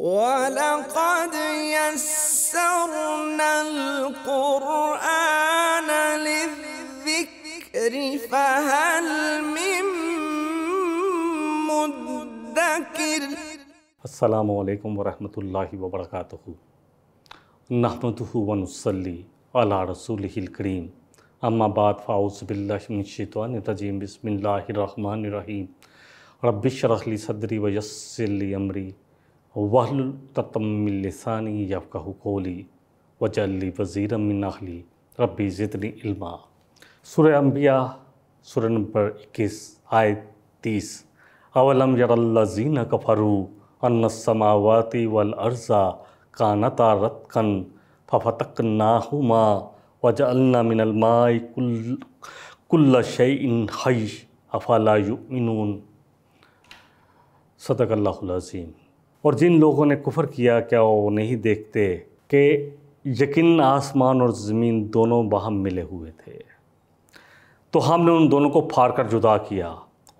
ولقد يسرنا القرآن للذكر فهل من مدكر السلام عليكم ورحمة الله وبركاته نحمده ونصلي على رسوله الكريم أما بعد فأعوذ بالله من الشيطان الرجيم بسم الله الرحمن الرحيم رب اشرح لي صدري ويسر لي أمري واحلل تطم من لساني يفقه قولي وجعل لي وزيرا من أهلي ربي زدني علما سورة أنبیاء سورة نمبر 21 آیت 30 أولم ير الذين كفروا أن السماوات والأرض كانتا رتقا ففتقناهما وجعلنا من الماء كل كل شيء حي أفلا يؤمنون صدق الله العظيم और जिन लोगों ने कुफर किया क्या वो नहीं देखते कि यकीन आसमान और ज़मीन दोनों बाहम मिले हुए थे तो हमने उन दोनों को फाड़ कर जुदा किया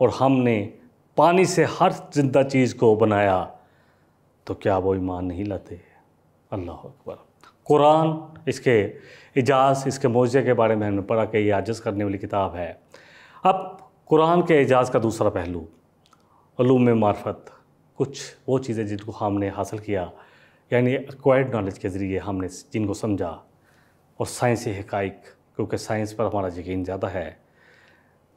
और हमने पानी से हर जिंदा चीज़ को बनाया तो क्या वो ईमान नहीं लाते अल्लाह अकबर कुरान इसके एजाज़ इसके मौजे के बारे में हमने पढ़ा कि यह आजस करने वाली किताब है अब कुरान के एजाज़ का दूसरा पहलू अलूम मार्फत कुछ वो चीज़ें जिनको हमने हासिल किया यानी एक्वायर्ड नॉलेज के ज़रिए हमने जिनको समझा और साइंसी हकाइक क्योंकि साइंस पर हमारा यकीन ज़्यादा है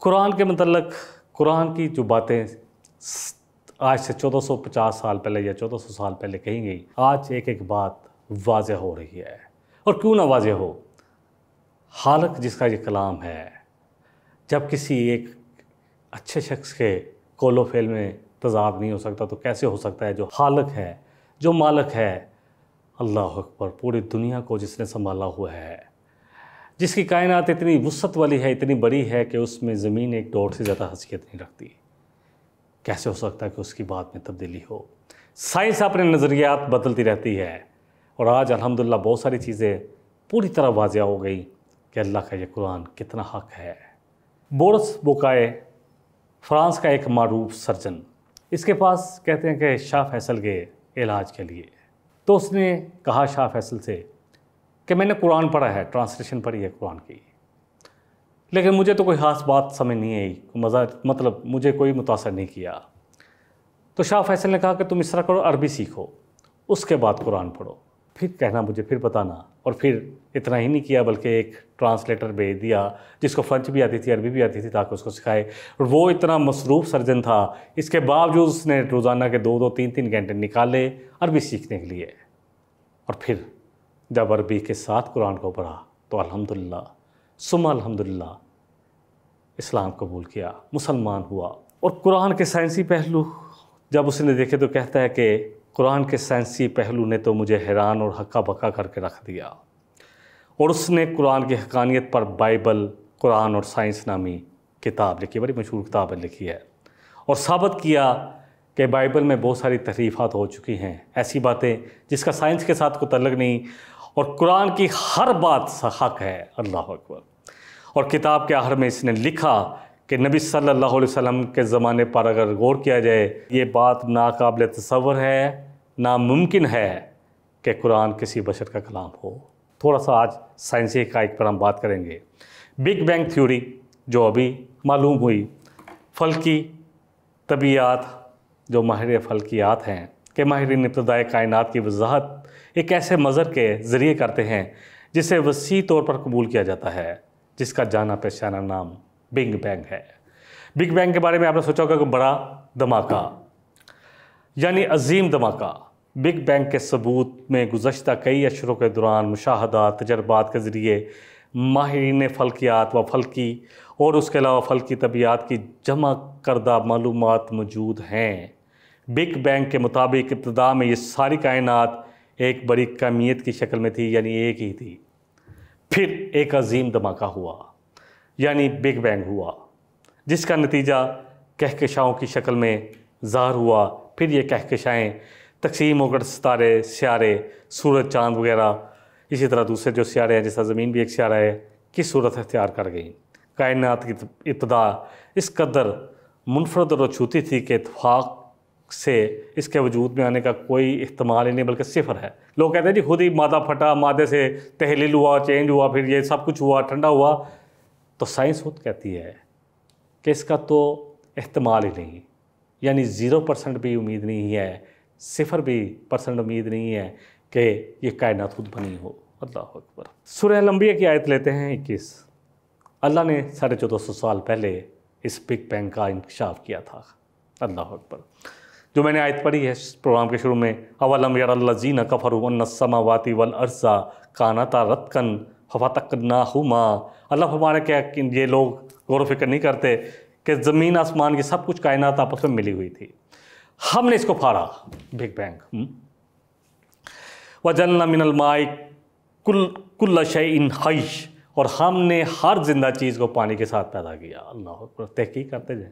कुरान के मतलब कुरान की जो बातें आज से 1450 साल पहले या 1400 साल पहले कही गई आज एक एक बात वाज हो रही है और क्यों ना वाज हो हालक जिसका ये कलाम है जब किसी एक अच्छे शख्स के कोलोफेल में तजाद नहीं हो सकता तो कैसे हो सकता है जो हालक है जो मालक है अल्लाह अकबर पूरी दुनिया को जिसने संभाला हुआ है जिसकी कायनात इतनी वसत वाली है इतनी बड़ी है कि उसमें ज़मीन एक डोर से ज़्यादा हसीियत नहीं रखती कैसे हो सकता है कि उसकी बात में तब्दीली हो साइंस अपने नज़रियात बदलती रहती है और आज अलहमदिल्ला बहुत सारी चीज़ें पूरी तरह वाजिया हो गई कि अल्लाह का ये कुरान कितना हक है बोरस बुकाए फ्रांस का एक मरूफ सर्जन इसके पास कहते हैं कि शाह फैसल गए इलाज के लिए तो उसने कहा शाह फैसल से कि मैंने कुरान पढ़ा है ट्रांसलेशन पढ़ी है कुरान की लेकिन मुझे तो कोई ख़ास बात समझ नहीं आई मज़ा मतलब मुझे कोई मुतासर नहीं किया तो शाह फैसल ने कहा कि तुम इस तरह करो अरबी सीखो उसके बाद कुरान पढ़ो फिर कहना मुझे फिर बताना और फिर इतना ही नहीं किया बल्कि एक ट्रांसलेटर भेज दिया जिसको फ्रेंच भी आती थी अरबी भी आती थी ताकि उसको सिखाए और वो इतना मसरूफ़ सर्जन था इसके बावजूद उसने रोज़ाना के दो दो तीन तीन घंटे निकाले अरबी सीखने के लिए और फिर जब अरबी के साथ कुरान को पढ़ा तो अल्हम्दुलिल्लाह सुम अल्हम्दुलिल्लाह इस्लाम कबूल किया मुसलमान हुआ और कुरान के साइंसी पहलू जब उसने देखे तो कहता है कि कुरान के साइंसी पहलू ने तो मुझे हैरान और हक्का बक्का करके रख दिया और उसने कुरान की हकानियत पर बाइबल कुरान और साइंस नामी किताब लिखी बड़ी मशहूर किताब लिखी है और साबित किया कि बाइबल में बहुत सारी तहरीफ़ात हो चुकी हैं ऐसी बातें जिसका साइंस के साथ कोई तलग नहीं और कुरान की हर बात हक है अल्लाह अकबर और किताब के आहर में इसने लिखा कि नबी सल्लल्लाहु अलैहि वसल्लम के ज़माने पर अगर गौर किया जाए ये बात नाकबिल तस्वर है नामुमकिन है कि कुरान किसी बशर का कलाम हो थोड़ा सा आज साइंसी एक पर हम बात करेंगे बिग बैंग थ्योरी जो अभी मालूम हुई फलकी तबीयात जो माहिर फलकियात हैं कि माहरीन इब्तदाई कायनात की वजाहत एक ऐसे मज़र के ज़रिए करते हैं जिसे वसी तौर पर कबूल किया जाता है जिसका जाना पहचाना नाम बिग बैंग है बिग बैंग के बारे में आपने सोचा होगा कि बड़ा धमाका यानी अजीम धमाका बिग बैंग के सबूत में गुजशत कई अशरों के दौरान मुशाहदा तजर्बात के ज़रिए माहरीन फलकियात व फलकी और उसके अलावा फलकी तबीयात की जमा करदा मालूम मौजूद हैं बिग बैंग के मुताबिक इब्तदा में ये सारी कायनात एक बड़ी कमीत की शक्ल में थी यानी एक ही थी फिर एक अजीम धमाका हुआ यानी बिग बैंग हुआ जिसका नतीजा कहकशाओं की शक्ल में ज़ाहर हुआ फिर ये कहकशाएँ तकसीम होकर सितारे स्यारे सूरज चांद वगैरह इसी तरह दूसरे जो स्यारे हैं जैसा ज़मीन भी एक स्यारा है किस सूरत अख्तियार कर गई कायनात की इब्तदा इस कदर मुनफरद और छूती थी कि इतफाक़ से इसके वजूद में आने का कोई इहतमाल ही नहीं बल्कि सिफर है लोग कहते हैं जी खुद ही मादा फटा मादे से तहलील हुआ चेंज हुआ फिर ये सब कुछ हुआ ठंडा हुआ तो साइंस खुद कहती है कि इसका तो इहतमाल ही नहीं यानी ज़ीरो परसेंट भी उम्मीद नहीं है सिफर भी परसेंट उम्मीद नहीं है कि ये कायनात खुद बनी हो अल्लाह अकबर सुरह लंबिया की आयत लेते हैं इक्कीस अल्लाह ने साढ़े चौदह सौ साल पहले इस बिग बैंग का इंकशाफ किया था अल्लाह अकबर जो मैंने आयत पढ़ी है प्रोग्राम के शुरू में अवलम यजीन कफ़रू वसमावाती वल अर्जा कानाता रतकन फवा तक ना माँ अल्लाह फरमा क्या ये लोग गौर फिक्र नहीं करते कि ज़मीन आसमान की सब कुछ कायनात आपस में मिली हुई थी हमने इसको फाड़ा बिग बैंग व जन्ना मिनलमाई कुल कुल इन हईश और हमने हर जिंदा चीज़ को पानी के साथ पैदा किया अल्लाह तहकीक करते जाए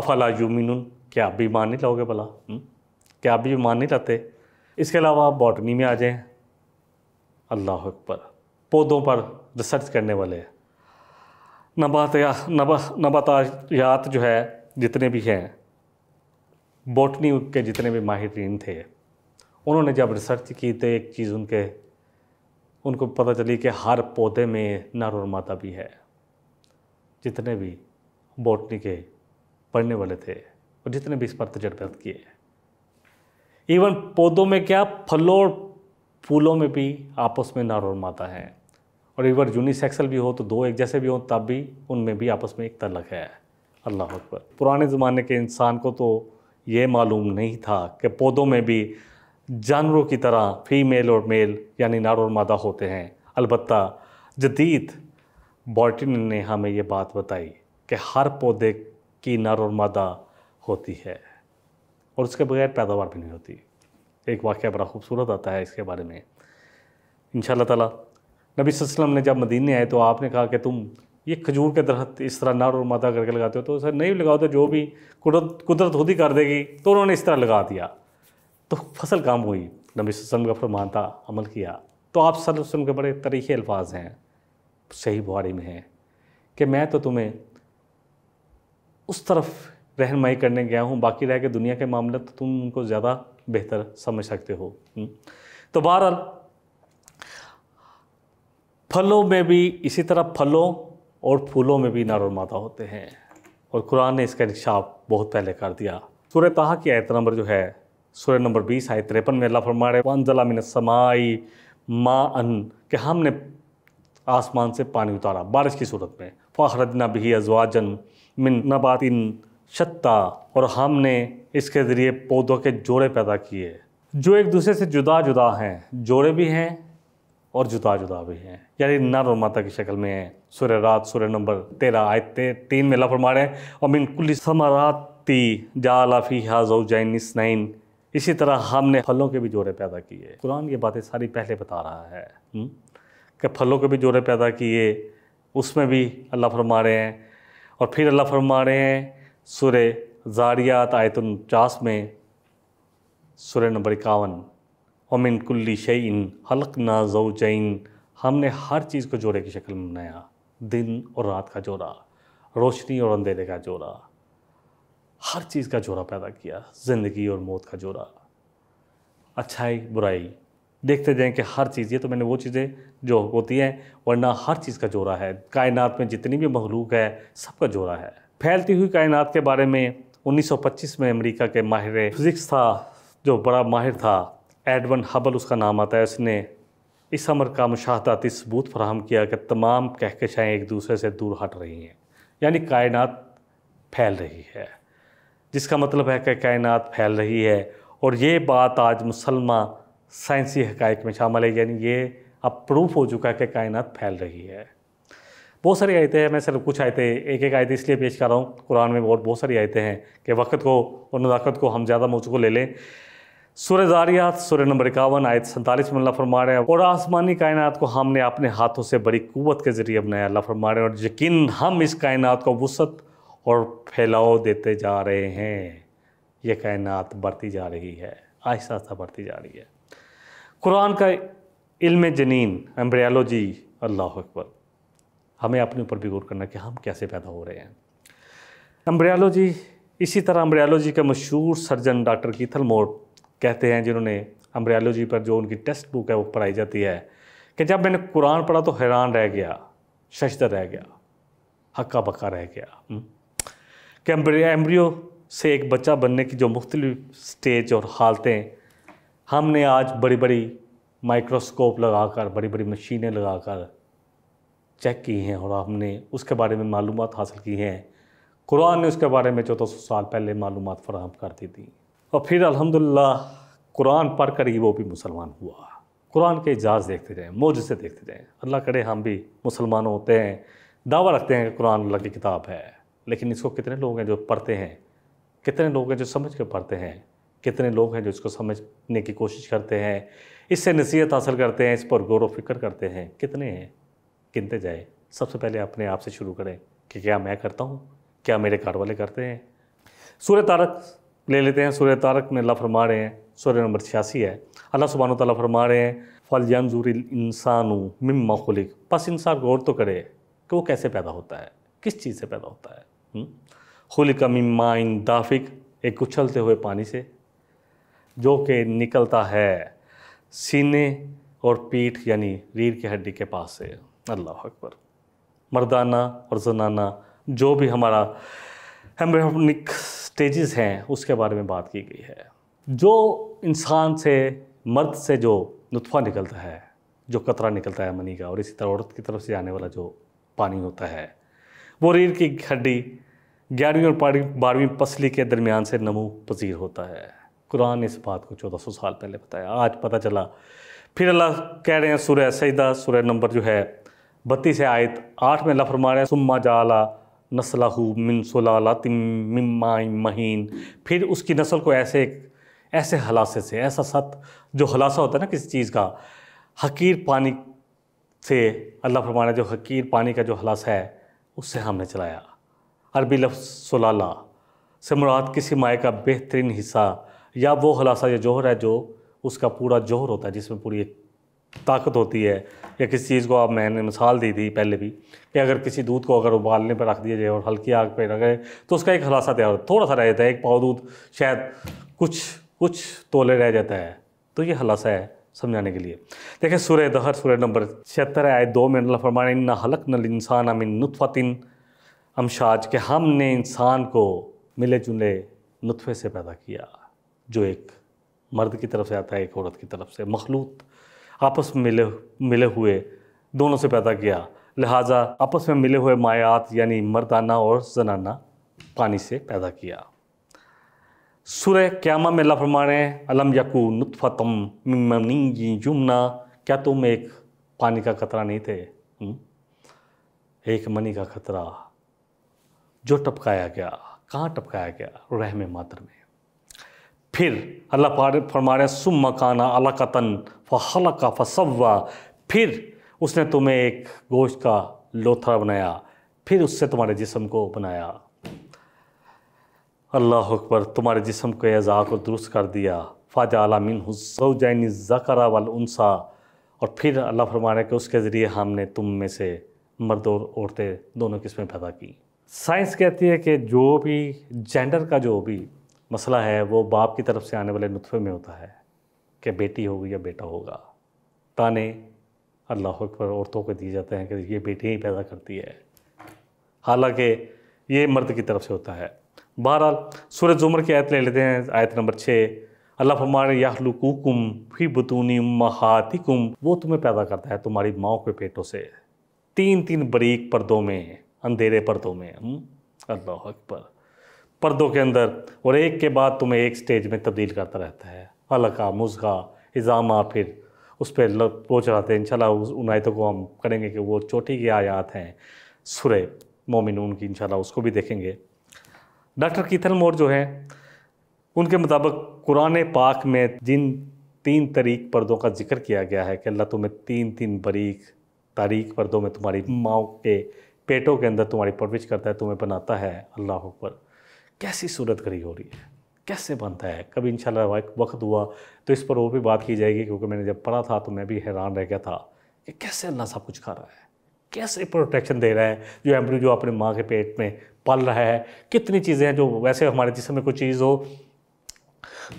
अफला यूमिन क्या आप भी मान नहीं लाओगे भला क्या आप भी मान नहीं लाते इसके अलावा बॉटनी में आ जाएँ अल्लाह अकबर पौधों पर रिसर्च करने वाले नबात या नबा नबातायात जो है जितने भी हैं बोटनी के जितने भी माहरीन थे उन्होंने जब रिसर्च की तो एक चीज़ उनके उनको पता चली कि हर पौधे में नर और माता भी है जितने भी बोटनी के पढ़ने वाले थे और जितने भी इस पर तजर्बा किए इवन पौधों में क्या फलों और फूलों में भी आपस में नर और माता हैं और एक बार यूनिसेक्सल भी हो तो दो एक जैसे भी हो तब भी उनमें भी आपस में एक तलक है अल्लाह अकबर पुराने ज़माने के इंसान को तो ये मालूम नहीं था कि पौधों में भी जानवरों की तरह फीमेल और मेल यानी नार और मादा होते हैं अलबत् जदीद बॉटन ने हमें ये बात बताई कि हर पौधे की नर और मादा होती है और उसके बगैर पैदावार भी नहीं होती एक वाक्य बड़ा खूबसूरत आता है इसके बारे में इन तला नबी वसल्लम ने जब मदीने आए तो आपने कहा कि तुम ये खजूर के दरख्त इस तरह नर और मादा करके लगाते हो तो सर नहीं लगाओ तो जो भी कुदरत कुदरत खुद ही कर देगी तो उन्होंने इस तरह लगा दिया तो फसल काम हुई नबी वसल्लम का फरमान था अमल किया तो आप सल्लम के बड़े तरीके अल्फाज हैं सही बुहारी में हैं कि मैं तो तुम्हें उस तरफ रहनमाई करने गया हूँ बाकी रह के दुनिया के मामले तो तुम उनको ज़्यादा बेहतर समझ सकते हो हम्म। तो बहरहाल फलों में भी इसी तरह फलों और फूलों में भी और मादा होते हैं और कुरान ने इसका इंकशाफ बहुत पहले कर दिया सूर्य तहा की आयत नंबर जो है सूर्य नंबर बीस आयत तिरपन में अल्लाह फरमाए रहे मिन समाई मा अन के हमने आसमान से पानी उतारा बारिश की सूरत में फ़ाखरदना भी अजवाजन मिन नबातिन शत्ता और हमने इसके ज़रिए पौधों के जोड़े पैदा किए जो एक दूसरे से जुदा जुदा हैं जोड़े भी हैं और जुदा जुदा भी हैं यानी नर और माता की शक्ल में है सूर्य रात सूर्य नंबर तेरह आयते तीन में लफड़ मारे और मिनकुल समराती जालाफी हाजो जैन स्नैन इसी तरह हमने फलों के भी जोड़े पैदा किए कुरान ये बातें सारी पहले बता रहा है कि फलों के भी जोड़े पैदा किए उसमें भी अल्लाह फरमा रहे हैं और फिर अल्लाह फरमा रहे हैं सुर जारियात आयत उनचास में सूर्य नंबर इक्यावन वमिन कुल्ली शैन हलक ना जैन हमने हर चीज़ को जोड़े की शक्ल में बनाया दिन और रात का जोड़ा रोशनी और अंधेरे का जोड़ा हर चीज़ का जोड़ा पैदा किया ज़िंदगी और मौत का जोड़ा अच्छाई बुराई देखते जाएं कि हर चीज़ ये तो मैंने वो चीज़ें जो होती हैं वरना हर चीज़ का जोड़ा है कायनात में जितनी भी मखलूक है सबका जोड़ा है फैलती हुई कायनात के बारे में 1925 में अमेरिका के माहिर फिज़िक्स था जो बड़ा माहिर था एडवन हबल उसका नाम आता है उसने इस अमर का मुशाहदाती सबूत फराहम किया कि तमाम कहकशाएँ एक दूसरे से दूर हट रही हैं यानी कायनात फैल रही है जिसका मतलब है कि कायनात फैल रही है और ये बात आज मुसलमान साइंसी हकाइक में शामिल है यानी ये अब प्रूफ हो चुका है कि कायनात फैल रही है बहुत सारी आयतें हैं मैं सिर्फ कुछ आयतें एक एक आयतें इसलिए पेश कर रहा हूँ कुरान में और बहुत सारी आयतें हैं कि वक्त को और नज़ाकत को हम ज़्यादा मौजू को ले लें सूर्य दारियात सूर्य नंबर इक्यावन आयत सैंतालीस में अल्लाह फरमा रहे हैं और आसमानी कायनात को हमने अपने हाथों से बड़ी कुवत के ज़रिए बनाया अल्लाह फरमा रहे हैं और यकीन हम इस कायनात को वसत और फैलाव देते जा रहे हैं ये कायनात बढ़ती जा रही है आहिस्ता आहिस्ता बढ़ती जा रही है कुरान का इल्म जनीन एम्ब्रियालोजी अल्लाह अकबर हमें अपने ऊपर भी गौर करना कि हम कैसे पैदा हो रहे हैं एम्ब्रियालोजी इसी तरह एम्ब्रियालोजी के मशहूर सर्जन डॉक्टर कीथल मोट कहते हैं जिन्होंने अम्ब्रियालोजी पर जो उनकी टेस्ट बुक है वो पढ़ाई जाती है कि जब मैंने कुरान पढ़ा तो हैरान रह गया शशदर रह गया हक्का बक्का रह गया हम्म। कि एम्ब्रियो से एक बच्चा बनने की जो मुख्तलिफ स्टेज और हालतें हमने आज बड़ी बड़ी माइक्रोस्कोप लगाकर बड़ी बड़ी मशीनें लगाकर चेक की हैं और हमने उसके बारे में मालूम हासिल की हैं कुरान ने उसके बारे में चौदह सौ साल पहले मालूम फराहम कर दी थी और फिर अल्हम्दुलिल्लाह कुरान पढ़ कर ही वो भी मुसलमान हुआ कुरान के इजाज़ देखते रहें मौज से देखते रहें अल्लाह करे हम भी मुसलमान होते हैं दावा रखते हैं कि कुरान अल्लाह की किताब है लेकिन इसको कितने लोग हैं जो पढ़ते हैं कितने लोग हैं जो समझ के पढ़ते हैं कितने लोग हैं जो इसको समझने की कोशिश करते हैं इससे नसीहत हासिल करते हैं इस पर गौर फिक्र करते हैं कितने हैं गिनते जाए सबसे पहले अपने आप से शुरू करें कि क्या मैं करता हूँ क्या मेरे घर वाले करते हैं सूर्य तारक ले लेते हैं सूर्य तारक में अल्लाह फरमा रहे हैं सूर्य नंबर छियासी है अल्लाह सुबहान ताली फरमा रहे हैं फल जंजूर इंसानू मिम्मा खुलिक बस इंसान गौर तो करे कि वो कैसे पैदा होता है किस चीज़ से पैदा होता है खुल का मिम्मा इन दाफिक एक उछलते हुए पानी से जो कि निकलता है सीने और पीठ यानी रीढ़ की हड्डी के पास से अल्लाह अकबर मर्दाना और जनाना जो भी हमारा हेमोनिक स्टेजेस हैं उसके बारे में बात की गई है जो इंसान से मर्द से जो नुतफा निकलता है जो कतरा निकलता है मनी का और इसी तरह औरत की तरफ से आने वाला जो पानी होता है वो रीढ़ की हड्डी ग्यारहवीं और बारहवीं पसली के दरमियान से नमू पजीर होता है कुरान ने इस बात को चौदह सौ साल पहले बताया आज पता चला फिर अल्लाह कह रहे हैं सूर्य सईदा सूर्य नंबर जो है बत्तीस आयत आठ में लफरमा सुम्मा जाला नस्लहू मिन सलातिम मिम्माई महीन फिर उसकी नस्ल को ऐसे ऐसे हलासे से ऐसा सत जो हलासा होता है ना किसी चीज़ का हकीर पानी से अल्लाह फरमाना जो हकीर पानी का जो हलासा है उससे हमने चलाया अरबी लफ्ज़ सुलाला से मुराद किसी माए का बेहतरीन हिस्सा या वो हलासा या जोहर है जो उसका पूरा जोहर होता है जिसमें पूरी एक ताकत होती है या किसी चीज़ को आप मैंने मिसाल दी थी पहले भी कि अगर किसी दूध को अगर उबालने पर रख दिया जाए और हल्की आग पर रखे तो उसका एक हलासा तैयार थोड़ा सा रह जाता है एक पाव दूध शायद कुछ कुछ तोले रह जाता है तो ये हलासा है समझाने के लिए देखिए सूर्य दहर सूर्य नंबर छिहत्तर आए दो में फरमान न हलक नल इंसान अमिन नुतफ़तिन अमशाज के हमने इंसान को मिले जुले नुतफ़े से पैदा किया जो एक मर्द की तरफ से आता है एक औरत की तरफ से मखलूत आपस में मिले मिले हुए दोनों से पैदा किया लिहाजा आपस में मिले हुए मायात यानी मर्दाना और जनाना पानी से पैदा किया सुर क्यामा में लफरमाने अलम यकू नुतफ़तम जुमना क्या तुम एक पानी का खतरा नहीं थे हुँ? एक मनी का खतरा जो टपकाया गया कहाँ टपकाया गया रहम मात्र में फिर अल्लाह फरमाने सुम मकाना अलकतन फ़ल का फसवा फिर उसने तुम्हें एक गोश्त का लोथरा बनाया फिर उससे तुम्हारे जिसम को बनाया अल्लाह अकबर तुम्हारे जिसम को अज़ा को दुरुस्त कर दिया फ़ाजा आलामिन हुसैन ज़करा उनसा और फिर अल्लाह फरमाने के उसके ज़रिए हमने तुम में से मर्द और औरतें दोनों किस्में पैदा की साइंस कहती है कि जो भी जेंडर का जो भी मसला है वो बाप की तरफ से आने वाले नुतफ़े में होता है कि बेटी होगी या बेटा होगा ताने अल्लाह अकबर औरतों को दिए जाते हैं कि ये बेटी ही पैदा करती है हालांकि ये मर्द की तरफ से होता है बहरहाल सूरज जुमर की आयत ले लेते हैं आयत नंबर छः अल्लाह फमान याहलुकुम फी बतूनी महातिकुम वो तुम्हें पैदा करता है तुम्हारी माओ के पेटों से तीन तीन बरीक पर्दों में अंधेरे पर्दों में हम्म, अल्लाह अकबर पर्दों के अंदर और एक के बाद तुम्हें एक स्टेज में तब्दील करता रहता है हलका मुजगा इजामा फिर उस पर वो चढ़ाते हैं इनशाला उन आयतों को हम करेंगे कि वो चोटी की आयात हैं सुरे मोमिन की इनशाला उसको भी देखेंगे डॉक्टर कीथल मोर जो हैं उनके मुताबिक कुरान पाक में जिन तीन तरीक पर्दों का जिक्र किया गया है कि अल्लाह तुम्हें तीन तीन बरीक तारीख पर्दों में तुम्हारी माओ के पेटों के अंदर तुम्हारी परविश करता है तुम्हें बनाता है अल्लाह पर कैसी सूरत घड़ी हो रही है कैसे बनता है कभी एक वक्त हुआ तो इस पर वो भी बात की जाएगी क्योंकि मैंने जब पढ़ा था तो मैं भी हैरान रह गया था कि कैसे अल्लाह सब कुछ खा रहा है कैसे प्रोटेक्शन दे रहा है जो एम्ब्रियो जो अपने माँ के पेट में पल रहा है कितनी चीज़ें हैं जो वैसे हमारे जिसम में कोई चीज़ हो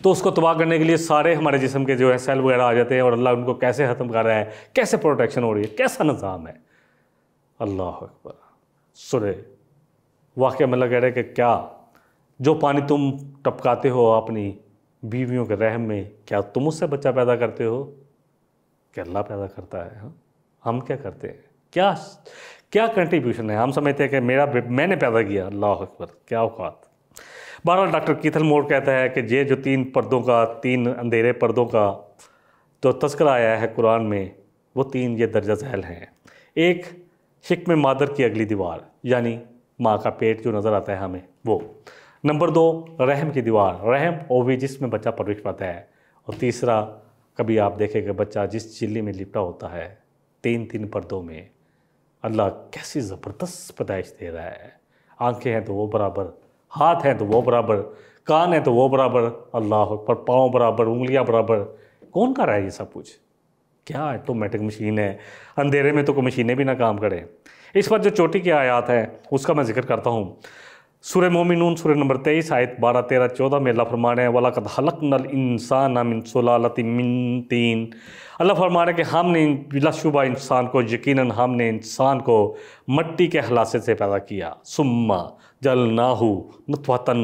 तो उसको तबाह करने के लिए सारे हमारे जिसम के जो है सेल वगैरह आ जाते हैं और अल्लाह उनको कैसे ख़त्म कर रहा है कैसे प्रोटेक्शन हो रही है कैसा निज़ाम है अल्लाह अकबर सुरे वाक्य मतलब कह रहे हैं कि क्या जो पानी तुम टपकाते हो अपनी बीवियों के रहम में क्या तुम उससे बच्चा पैदा करते हो क्या अल्लाह पैदा करता है हा? हम क्या करते हैं क्या क्या कंट्रीब्यूशन है हम समझते हैं कि मेरा मैंने पैदा किया अल्लाह अकबर क्या औकात बहरहाल डॉक्टर कीथल मोड़ कहता है कि ये जो तीन पर्दों का तीन अंधेरे पर्दों का जो तस्करा आया है कुरान में वो तीन ये दर्जा जहल हैं एक हिकम मादर की अगली दीवार यानी माँ का पेट जो नज़र आता है हमें वो नंबर दो रहम की दीवार रहम ओवी जिसमें बच्चा प्रवेश पाता है और तीसरा कभी आप देखेंगे बच्चा जिस चिल्ली में लिपटा होता है तीन तीन पर्दों में अल्लाह कैसी ज़बरदस्त पैदाइश दे रहा है आंखें हैं तो वो बराबर हाथ हैं तो वो बराबर कान है तो वो बराबर अल्लाह पर पाँव बराबर उंगलियाँ बराबर कौन कर रहा है ये सब कुछ क्या ऑटोमेटिक मशीन है अंधेरे में तो कोई मशीनें भी ना काम करें इस पर जो चोटी के आयात हैं उसका मैं जिक्र करता हूँ सूर्य मोमिन सूर्य नंबर तेईस आयत बारह तेरह चौदह में अल्लाह फरमाने रहे हैं हलक नल इंसान मिन सलालती मिन तीन अल्लाह फरमाने के हमने बिलाशुबा इंसान को यकीनन हमने इंसान को मट्टी के हलासे से पैदा किया सुम्मा जल नाहू नुतवतन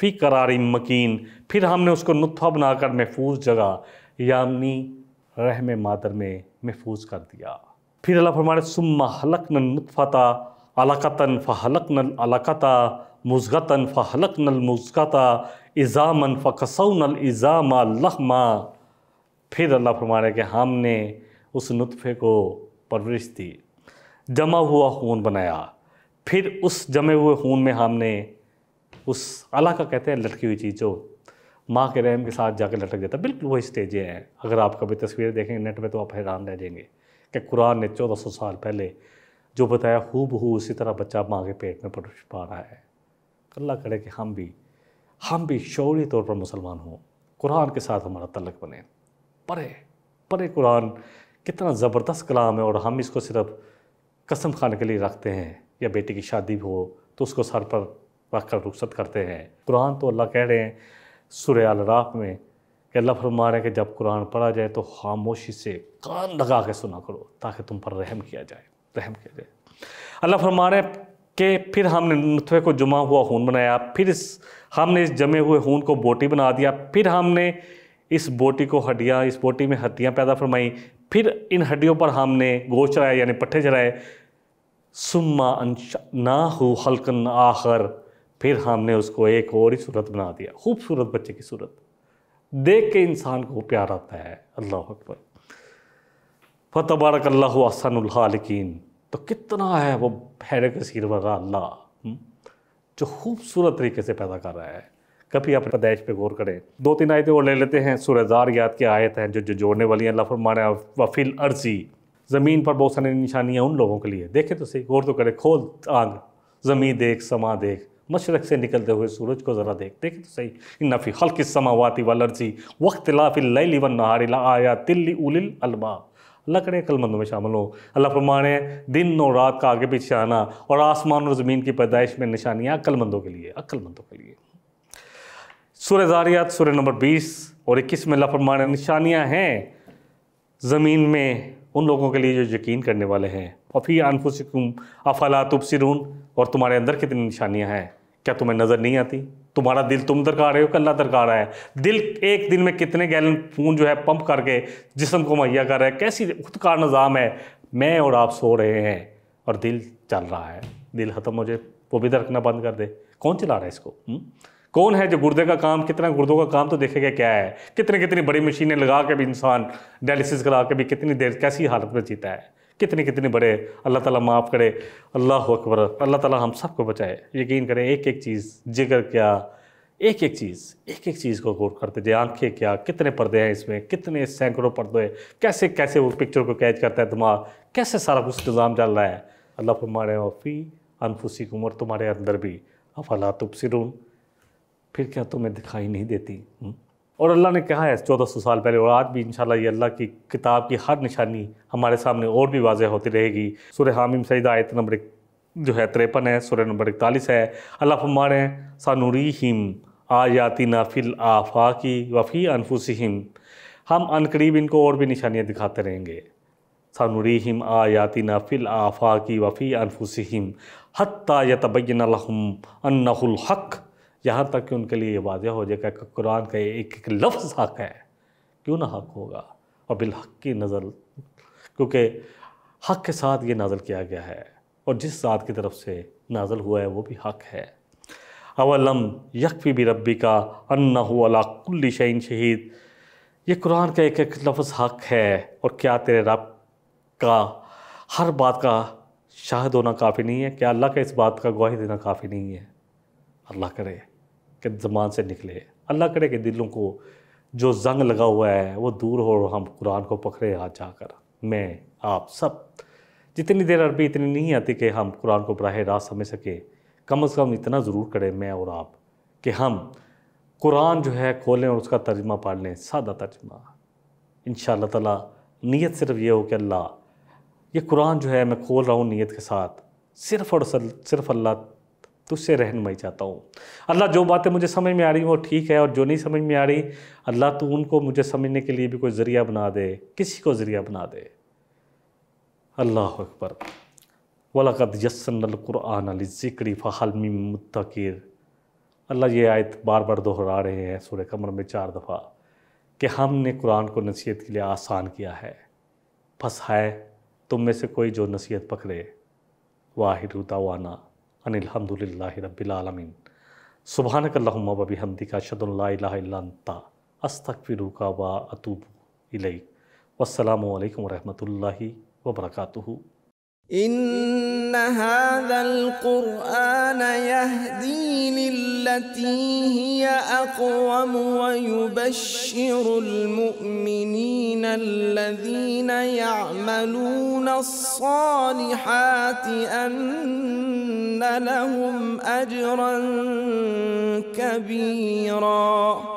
फी करारी मकीन फिर हमने उसको नुतवा बनाकर महफूज जगह यामनी रहम मादर में महफूज कर दिया फिर अल्लाह फरमाने सुम्मा हलक नल नुतफ़ता अलाकतन फ़लक नल अलाकता मुजगतन फ़लक मुजगता इज़ामन नल इज़ामा लहमा फिर अल्लाह फरमाने के हमने उस नुतफ़े को परवरिश दी जमा हुआ खून बनाया फिर उस जमे हुए खून में हमने उस अला का कहते हैं लटकी हुई चीज़ जो माँ के रहम के साथ जाकर लटक जाता बिल्कुल वही स्टेजें हैं अगर आप कभी तस्वीरें देखेंगे नेट में तो आप हैरान रह जाएंगे कि कुरान ने चौदह सौ साल पहले जो बताया खूब हु उसी तरह बच्चा माँ के पेट में पा रहा है अल्लाह करे कि हम भी हम भी शौरी तौर पर मुसलमान हों कुरान के साथ हमारा तलक बने परे परे कुरान कितना ज़बरदस्त कलाम है और हम इसको सिर्फ कसम खाने के लिए रखते हैं या बेटी की शादी हो तो उसको सर पर रख कर रुख्सत करते हैं कुरान तो अल्लाह कह रहे हैं सुर अलराफ में कि अल्लाह फरमा रहे हैं कि जब कुरान पढ़ा जाए तो खामोशी से कान लगा के सुना करो ताकि तुम पर रहम किया जाए रहम किया जाए अल्लाह फरमा रहे हैं कि फिर हमने नथुए को जुमा हुआ खून बनाया फिर इस हमने इस जमे हुए खून को बोटी बना दिया फिर हमने इस बोटी को हड्डियाँ इस बोटी में हड्डियाँ पैदा फरमाई फिर इन हड्डियों पर हमने गोश चलाया यानी पट्ठे चलाए सुम्मा ना हो हल्कन आखर फिर हमने उसको एक और ही सूरत बना दिया खूबसूरत बच्चे की सूरत देख के इंसान को प्यार आता है अल्लाह अकबर फ़तबारक अल्लाह आसनकिन तो कितना है वो हैर कसीर वगा अल्लाह हम्म? जो खूबसूरत तरीके से पैदा कर रहा है कभी आप पैदाइश पे गौर करें दो तीन आयतें और ले लेते हैं सूरजार याद की आयत हैं जो जो जोड़ने वाली हैं अल्लाह फरमाना वफ़ील अर्जी ज़मीन पर बहुत सारी निशानियाँ उन लोगों के लिए देखें तो सही गौर तो करें खोल आग ज़मीन देख समा देख मशरक से निकलते हुए सूरज को ज़रा देख देखें तो सही नफ़ी हल्की समावाती वक्त लाफिल लैली वन नहारिला आया तिल्ली उलिल अलबाब लकड़े कलमंदों में शामिल हो अल्लाह फरमाने दिन और रात का आगे पीछे आना और आसमान और ज़मीन की पैदाइश में निशानियाँ अक्लमंदों के लिए अक्लमंदों के लिए सूर्य ज़ारियात सूर्य नंबर बीस और इक्कीस में अल्लाह फरमाने निशानियाँ हैं ज़मीन में उन लोगों के लिए जो यकीन करने वाले हैं और फिर अनफुसकुम अफला और तुम्हारे अंदर कितनी निशानियाँ हैं क्या तुम्हें नज़र नहीं आती तुम्हारा दिल तुम दरकार रहे हो कि अल्लाह दरकार रहा है दिल एक दिन में कितने गैलन खून जो है पंप करके जिसम को मुहैया कर रहा है कैसी खुद का निज़ाम है मैं और आप सो रहे हैं और दिल चल रहा है दिल ख़त्म हो जाए वो भी धड़कना बंद कर दे कौन चला रहा है इसको हुँ? हम्म? कौन है जो गुर्दे का काम कितना गुर्दों का काम तो देखेगा क्या है कितने कितनी बड़ी मशीनें लगा के भी इंसान डायलिसिस करा के भी कितनी देर कैसी हालत में जीता है कितने कितने बड़े अल्लाह ताला माफ़ करे अल्लाह अकबर अल्लाह ताला हम सबको बचाए यकीन करें एक एक चीज़ जिगर क्या एक एक चीज़ एक एक चीज़ को गौर करते जाए आंखें क्या कितने पर्दे हैं इसमें कितने सैकड़ों पर्दे कैसे कैसे वो पिक्चर को कैच करता है दिमाग कैसे सारा कुछ निज़ाम चल रहा है अल्लाह फरमाने वफ़ी अनफुसी उम्र तुम्हारे अंदर भी अफला तुबसिरून फिर क्या तुम्हें दिखाई नहीं देती हुँ? हम्म? और अल्लाह ने कहा है चौदह सौ साल पहले और आज भी इंशाल्लाह ये अल्लाह की किताब की हर निशानी हमारे सामने और भी वाजह होती रहेगी सुर हामिम सईद आयत नंबर जो है तिरपन है सुर नंबर इकतालीस है अल्लाह फरमा रहे हैं सानूरी हिम आयाति नाफिल आफा की वफ़ी अनफुसहिम हम अनकरीब इनको और भी निशानियाँ दिखाते रहेंगे सानुरीहिम ना नाफिल आफा की वफ़ी अनफुसहिम हत्ता यतबैन लहम अन्नहुल हक़ यहाँ तक कि उनके लिए ये वाजह हो जाएगा कि कुरान का एक एक लफ्ज़ हक है क्यों ना हक होगा और बिलहक की नज़र क्योंकि हक के साथ ये नाजल किया गया है और जिस ज़ात की तरफ से नाजल हुआ है वो भी हक है अवलम यकफ़ी भी रबी का अन्ना कुल्ली शहीन शहीद ये कुरान का एक एक लफ्ज़ हक है और क्या तेरे रब का हर बात का शाहद होना काफ़ी नहीं है क्या अल्लाह का इस बात का गवाही देना काफ़ी नहीं है अल्लाह करे के जमान से निकले अल्लाह करे के दिलों को जो जंग लगा हुआ है वो दूर हो और हम कुरान को पकड़े हाथ जाकर मैं आप सब जितनी देर अरबी इतनी नहीं आती कि हम कुरान को बरह रास्त समझ सकें कम अज़ कम इतना ज़रूर करें मैं और आप कि हम कुरान जो है खोलें और उसका तर्जमा पढ़ लें सादा तर्जमा इन तला नीयत सिर्फ ये हो कि अल्लाह ये कुरान जो है मैं खोल रहा हूँ नीयत के साथ सिर्फ़ और सिर्फ अल्लाह तुझसे रहनमई चाहता हूँ अल्लाह जो बातें मुझे समझ में आ रही वो ठीक है और जो नहीं समझ में आ रही अल्लाह तो उनको मुझे समझने के लिए भी कोई ज़रिया बना दे किसी को ज़रिया बना दे अल्लाह अकबर वलकद अली ज़िक्री फ़ालमी मुतकीर अल्लाह ये आयत बार बार दोहरा रहे हैं सूर्य कमर में चार दफ़ा कि हमने कुरान को नसीहत के लिए आसान किया है बस है तुम में से कोई जो नसीहत पकड़े वाहिर उदावाना أن الحمد لله رب العالمين سبحانك اللهم وبحمدك أشهد أن لا إله إلا أنت أستغفرك وأتوب إليك والسلام عليكم ورحمة الله وبركاته إن هذا القرآن يهدي للتي هي أقوم ويبشر المؤمنين الذين يعملون الصالحات أن لهم أجرا كبيرا